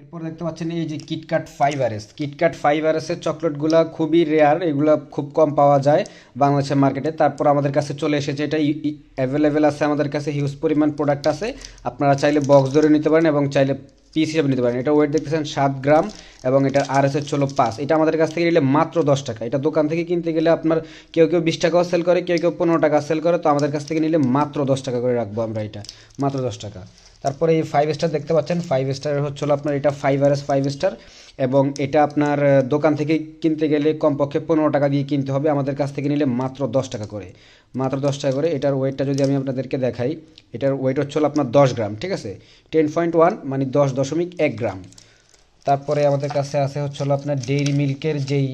এরপর দেখতে পাচ্ছেন এই যে কিটকাট ফাইবারেস কিটকাট ফাইভারেসের চকলেটগুলো খুবই রেয়ার এগুলো খুব কম পাওয়া যায় বাংলাদেশের মার্কেটে তারপর আমাদের কাছে চলে এসেছে এটা অ্যাভেলেবেল আছে আমাদের কাছে হিউজ পরিমাণ প্রোডাক্ট আছে আপনারা চাইলে বক্স ধরে নিতে পারেন এবং চাইলে পিস হিসাবে নিতে পারেন এটা ওয়েট দেখতেছেন সাত গ্রাম এবং এটা আর এস হচ্ছে হলো পাঁচ এটা আমাদের কাছ থেকে নিলে মাত্র দশ টাকা এটা দোকান থেকে কিনতে গেলে আপনার কেউ কেউ বিশ টাকাও সেল করে কেউ কেউ পনেরো টাকা সেল করে তো আমাদের কাছ থেকে নিলে মাত্র দশ টাকা করে রাখবো আমরা এটা মাত্র দশ টাকা তারপরে এই ফাইভ স্টার দেখতে পাচ্ছেন ফাইভ স্টার হচ্ছে আপনার এটা five R S five star এবং এটা আপনার দোকান থেকে কিনতে গেলে কমপক্ষে পনেরো টাকা দিয়ে কিনতে হবে আমাদের কাছ থেকে নিলে মাত্র দশ টাকা করে মাত্র দশ টাকা করে এটার ওয়েটটা যদি আমি আপনাদেরকে দেখাই এটার ওয়েট হচ্ছে আপনার দশ গ্রাম ঠিক আছে টেন পয়েন্ট ওয়ান মানে দশ দশমিক এক গ্রাম তারপরে আমাদের কাছে আছে হচ্ছে হলো আপনার ডেইরি মিল্কের যেই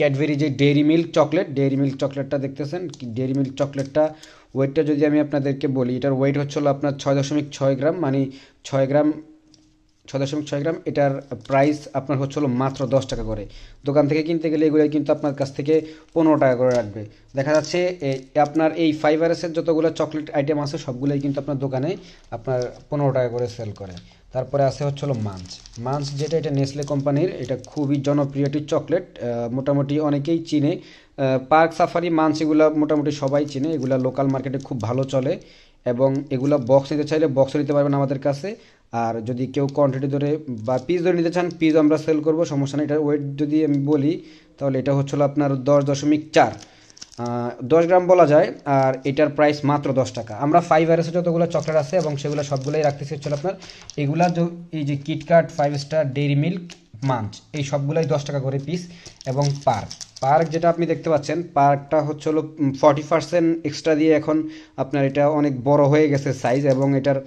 ক্যাডবেরি যে dairy milk chocolate dairy milk চকলেটটা দেখতেছেন ডেইরি মিল্ক চকলেটটা ওয়েটটা যদি আমি আপনাদেরকে বলি এটার ওয়েট হচ্ছে হলো আপনার ছয় দশমিক ছয় গ্রাম মানে ছয় গ্রাম ছয় দশমিক ছয় গ্রাম এটার প্রাইস আপনার হচ্ছে হলো মাত্র দশ টাকা করে দোকান থেকে কিনতে গেলে এগুলো কিন্তু আপনার কাছ থেকে পনেরো টাকা করে রাখবে দেখা যাচ্ছে আপনার এই ফাইবারসের যতগুলো চকলেট আইটেম আছে সবগুলোই কিন্তু আপনার দোকানে আপনার পনেরো টাকা করে সেল করে তারপরে আছে হচ্ছে হলো মাঞ্চ মাঞ্চ যেটা এটা নেসলে কোম্পানির এটা খুবই জনপ্রিয় একটি চকলেট মোটামুটি অনেকেই চিনে পার্ক সাফারি মাঞ্চ এগুলো মোটামুটি সবাই চিনে এগুলো লোকাল মার্কেটে খুব ভালো চলে এবং এগুলো বক্স নিতে চাইলে বক্সও নিতে পারবেন আমাদের কাছে আর যদি কেউ কোয়ান্টিটি ধরে বা পিস ধরে নিতে চান পিস আমরা সেল করব সমস্যা নেই এটার ওয়েট যদি আমি বলি তাহলে এটা হচ্ছিল আপনার দশ দশমিক চার দশ গ্রাম বলা যায় আর এটার প্রাইস মাত্র দশ টাকা আমরা ফাইভ এসে যতগুলো চকলেট আছে এবং সেগুলো সবগুলোই রাখতেছি হচ্ছিল আপনার এগুলা এই যে KitKat five star dairy milk Munch এই সবগুলাই দশ টাকা করে পিস এবং পার্ক পার্ক যেটা আপনি দেখতে পাচ্ছেন পার্কটা হচ্ছে হলো ফর্টি পার্সেন্ট এক্সট্রা দিয়ে এখন আপনার এটা অনেক বড় হয়ে গেছে সাইজ এবং এটার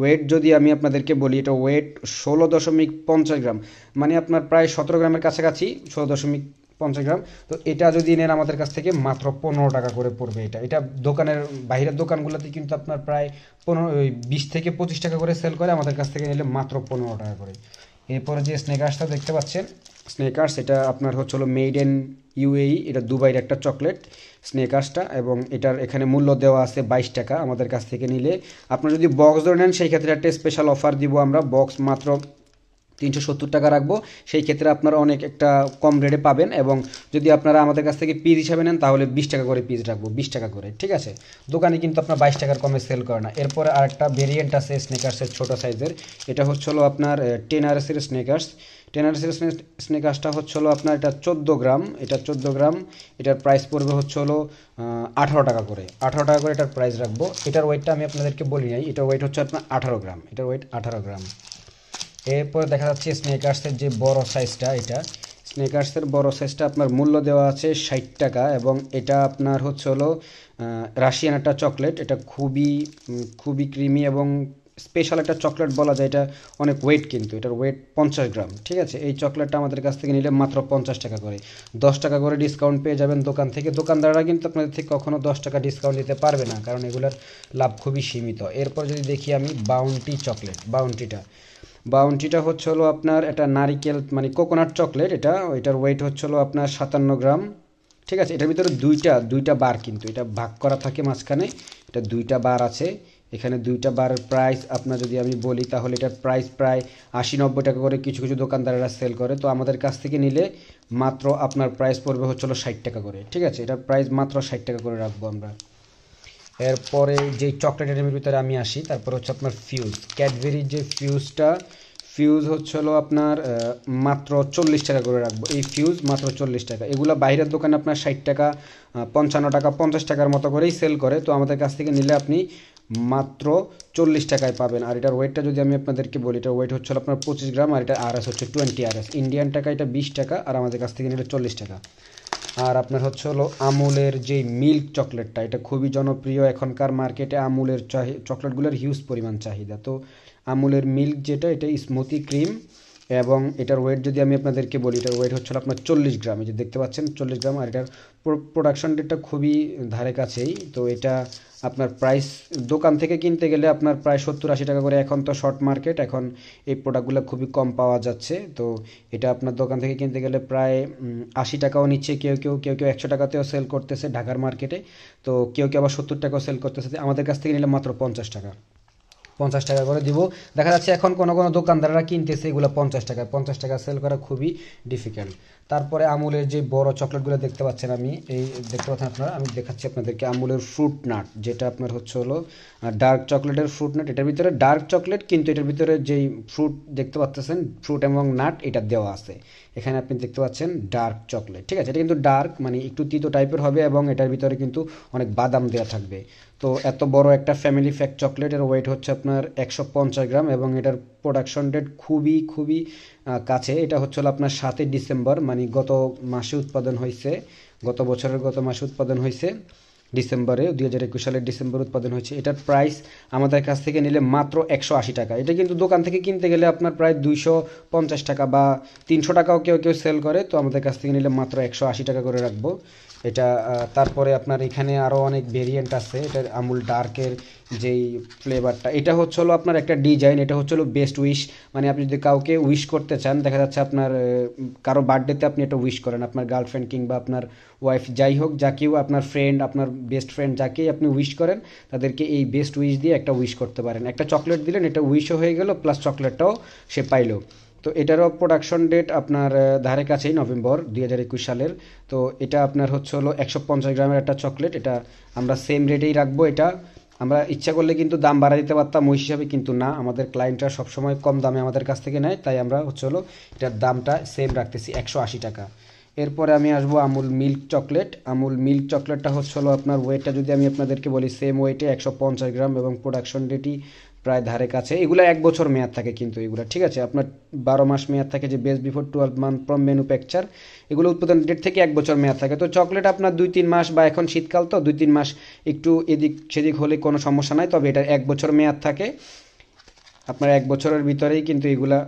ওয়েট যদি আমি আপনাদেরকে বলি এটা ওয়েট ষোলো দশমিক পঞ্চাশ গ্রাম মানে আপনার প্রায় সতেরো গ্রামের কাছাকাছি ষোলো দশমিক পঞ্চাশ গ্রাম তো এটা যদি নেন আমাদের কাছ থেকে মাত্র পনেরো টাকা করে পড়বে এটা এটা দোকানের বাইরের দোকানগুলোতে কিন্তু আপনার প্রায় পনেরো ওই বিশ থেকে পঁচিশ টাকা করে সেল করে আমাদের কাছ থেকে নিলে মাত্র পনেরো টাকা করে এরপরে যে স্নেকার্সটা দেখতে পাচ্ছেন স্নেকার্স এটা আপনার হচ্ছে হলো মেড ইন ইউএই এটা দুবাইয়ের একটা চকলেট স্নেকার্সটা এবং এটার এখানে মূল্য দেওয়া আছে বাইশ টাকা আমাদের কাছ থেকে নিলে আপনারা যদি বক্স ধরে নেন সেই ক্ষেত্রে একটা স্পেশাল অফার দিব আমরা বক্স মাত্র তিনশো সত্তর টাকা রাখবো সেই ক্ষেত্রে আপনারা অনেক একটা কম রেটে পাবেন এবং যদি আপনারা আমাদের কাছ থেকে পিস হিসাবে নেন তাহলে বিশ টাকা করে পিস রাখবো বিশ টাকা করে ঠিক আছে দোকানে কিন্তু আপনার বাইশ টাকার কমে সেল করে না এরপরে আরেকটা ভেরিয়েন্ট আছে স্নেকার্সের ছোটো সাইজের এটা হচ্ছে হলো আপনার টেনারসের স্নেকার্স টেনারসের স্নেকার্সটা হচ্ছে হলো আপনার এটা চোদ্দো গ্রাম এটা চোদ্দো গ্রাম এটার প্রাইস পড়বে হচ্ছে হলো আঠারো টাকা করে আঠারো টাকা করে এটার প্রাইস রাখবো এটার ওয়েটটা আমি আপনাদেরকে বলি নাই এটার ওয়েট হচ্ছে আপনার আঠারো গ্রাম এটার ওয়েট আঠারো গ্রাম এরপর দেখা যাচ্ছে স্নেকার্সের যে বড় সাইজটা এটা স্নেকার্সের বড় সাইজটা আপনার মূল্য দেওয়া আছে ষাট টাকা এবং এটা আপনার হচ্ছে হলো রাশিয়ান একটা চকলেট এটা খুবই খুবই ক্রিমি এবং স্পেশাল একটা চকলেট বলা যায় এটা অনেক ওয়েট কিন্তু এটার ওয়েট পঞ্চাশ গ্রাম ঠিক আছে এই চকলেটটা আমাদের কাছ থেকে নিলে মাত্র পঞ্চাশ টাকা করে দশ টাকা করে ডিসকাউন্ট পেয়ে যাবেন দোকান থেকে দোকানদাররা কিন্তু আপনাদের থেকে কখনও দশ টাকা ডিসকাউন্ট দিতে পারবে না কারণ এগুলোর লাভ খুবই সীমিত এরপর যদি দেখি আমি বাউন্টি চকলেট বাউন্টিটা বাউন্টিটা হচ্ছে হলো আপনার এটা নারিকেল মানে কোকোনাট চকলেট এটা এটার ওয়েট হচ্ছে হলো আপনার সাতান্ন গ্রাম ঠিক আছে এটার ভিতরে দুইটা দুইটা বার কিন্তু এটা ভাগ করা থাকে মাঝখানে এটা দুইটা বার আছে এখানে দুইটা বারের প্রাইস আপনার যদি আমি বলি তাহলে এটার প্রাইস প্রায় আশি নব্বই টাকা করে কিছু কিছু দোকানদারেরা সেল করে তো আমাদের কাছ থেকে নিলে মাত্র আপনার প্রাইস পড়বে হচ্ছিল ষাট টাকা করে ঠিক আছে এটার প্রাইস মাত্র ষাট টাকা করে রাখবো আমরা এরপরে যে চকলেট আইটেমের ভিতরে আমি আসি তারপর হচ্ছে আপনার ফিউজ ক্যাডবেরির যে ফিউজটা ফিউজ হচ্ছে হলো আপনার মাত্র চল্লিশ টাকা করে রাখবো এই ফিউজ মাত্র চল্লিশ টাকা এগুলো বাইরের দোকানে আপনার ষাট টাকা পঞ্চান্ন টাকা পঞ্চাশ টাকার মতো করেই সেল করে তো আমাদের কাছ থেকে নিলে আপনি মাত্র চল্লিশ টাকায় পাবেন আর এটার ওয়েটটা যদি আমি আপনাদেরকে বলি এটার ওয়েট হচ্ছে আপনার পঁচিশ গ্রাম আর এটা আর এস হচ্ছে টোয়েন্টি আর এস ইন্ডিয়ান টাকা এটা বিশ টাকা আর আমাদের কাছ থেকে নিলে চল্লিশ টাকা আর আপনার হচ্ছে হলো আমুলের যে মিল্ক চকলেটটা এটা খুবই জনপ্রিয় এখনকার মার্কেটে আমুলের চকলেটগুলোর হিউজ পরিমাণ চাহিদা তো আমুলের মিল্ক যেটা এটা স্মুতি ক্রিম এবং এটার ওয়েট যদি আমি আপনাদেরকে বলি এটার ওয়েট হচ্ছিল আপনার চল্লিশ গ্রাম যে দেখতে পাচ্ছেন চল্লিশ গ্রাম আর এটার প্রোডাকশন ডেটটা খুবই ধারে কাছেই তো এটা আপনার প্রাইস দোকান থেকে কিনতে গেলে আপনার প্রায় সত্তর আশি টাকা করে এখন তো শর্ট মার্কেট এখন এই প্রোডাক্টগুলো খুবই কম পাওয়া যাচ্ছে তো এটা আপনার দোকান থেকে কিনতে গেলে প্রায় আশি টাকাও নিচ্ছে কেউ কেউ কেউ কেউ একশো টাকাতেও সেল করতেছে ঢাকার মার্কেটে তো কেউ কেউ আবার সত্তর টাকাও সেল করতেছে আমাদের কাছ থেকে নিলে মাত্র পঞ্চাশ টাকা পঞ্চাশ টাকা করে দিব দেখা যাচ্ছে এখন কোনো কোনো দোকানদাররা কিনতেছে এগুলো পঞ্চাশ টাকা পঞ্চাশ টাকা সেল করা খুবই ডিফিকাল্ট তারপরে আমুলের যে বড় চকলেটগুলো দেখতে পাচ্ছেন আমি এই দেখতে পাচ্ছেন আপনারা আমি দেখাচ্ছি আপনাদেরকে আমুলের ফ্রুট নাট যেটা আপনার হচ্ছে হলো ডার্ক চকলেটের ফ্রুট নাট এটার ভিতরে ডার্ক চকলেট কিন্তু এটার ভিতরে যেই ফ্রুট দেখতে পাচ্ছেন ফ্রুট এবং নাট এটা দেওয়া আছে এখানে আপনি দেখতে পাচ্ছেন ডার্ক চকলেট ঠিক আছে এটা কিন্তু ডার্ক মানে একটু তিতো টাইপের হবে এবং এটার ভিতরে কিন্তু অনেক বাদাম দেওয়া থাকবে তো এত বড় একটা ফ্যামিলি ফ্যাক চকলেটের ওয়েট হচ্ছে আপনার একশো পঞ্চাশ গ্রাম এবং এটার প্রোডাকশন ডেট খুবই খুবই কাছে এটা হচ্ছে আপনার সাতই ডিসেম্বর মানে গত মাসে উৎপাদন হয়েছে গত বছরের গত মাসে উৎপাদন হয়েছে ডিসেম্বরে দুই হাজার একুশ সালের ডিসেম্বর উৎপাদন হয়েছে এটার প্রাইস আমাদের কাছ থেকে নিলে মাত্র একশো আশি টাকা এটা কিন্তু দোকান থেকে কিনতে গেলে আপনার প্রায় দুইশো পঞ্চাশ টাকা বা তিনশো টাকাও কেউ কেউ সেল করে তো আমাদের কাছ থেকে নিলে মাত্র একশো আশি টাকা করে রাখবো এটা তারপরে আপনার এখানে আরও অনেক ভেরিয়েন্ট আছে এটা আমুল ডার্কের যেই ফ্লেভারটা এটা হচ্ছে হলো আপনার একটা ডিজাইন এটা হচ্ছে হলো বেস্ট উইশ মানে আপনি যদি কাউকে উইশ করতে চান দেখা যাচ্ছে আপনার কারো বার্থডেতে আপনি এটা উইশ করেন আপনার গার্লফ্রেন্ড কিংবা আপনার ওয়াইফ যাই হোক যা কেউ আপনার ফ্রেন্ড আপনার বেস্ট ফ্রেন্ড যাকেই আপনি উইশ করেন তাদেরকে এই বেস্ট উইশ দিয়ে একটা উইশ করতে পারেন একটা চকলেট দিলেন এটা উইশও হয়ে গেল প্লাস চকলেটটাও সে পাইলো তো এটারও প্রোডাকশন ডেট আপনার ধারে কাছেই নভেম্বর দুই হাজার একুশ সালের তো এটা আপনার হচ্ছে হলো একশো পঞ্চাশ গ্রামের একটা চকলেট এটা আমরা সেম রেটেই রাখবো এটা আমরা ইচ্ছা করলে কিন্তু দাম বাড়া দিতে পারতাম ওই হিসাবে কিন্তু না আমাদের ক্লায়েন্টরা সবসময় কম দামে আমাদের কাছ থেকে নেয় তাই আমরা হচ্ছে হলো এটার দামটা সেম রাখতেছি একশো আশি টাকা এরপরে আমি আসবো Amul milk chocolate Amul milk চকলেটটা হচ্ছে হলো আপনার ওয়েটটা যদি আমি আপনাদেরকে বলি সেম ওয়েটে একশো পঞ্চাশ গ্রাম এবং প্রোডাকশন ডেটি প্রায় ধারে কাছে এগুলো এক বছর মেয়াদ থাকে কিন্তু এগুলো ঠিক আছে আপনার বারো মাস মেয়াদ থাকে যে best before twelve month from manufacture এগুলো উৎপাদন ডেট থেকে এক বছর মেয়াদ থাকে তো চকলেট আপনার দুই তিন মাস বা এখন শীতকাল তো দুই তিন মাস একটু এদিক সেদিক হলে কোনো সমস্যা নাই তবে এটা এক বছর মেয়াদ থাকে আপনার এক বছরের ভিতরেই কিন্তু এগুলা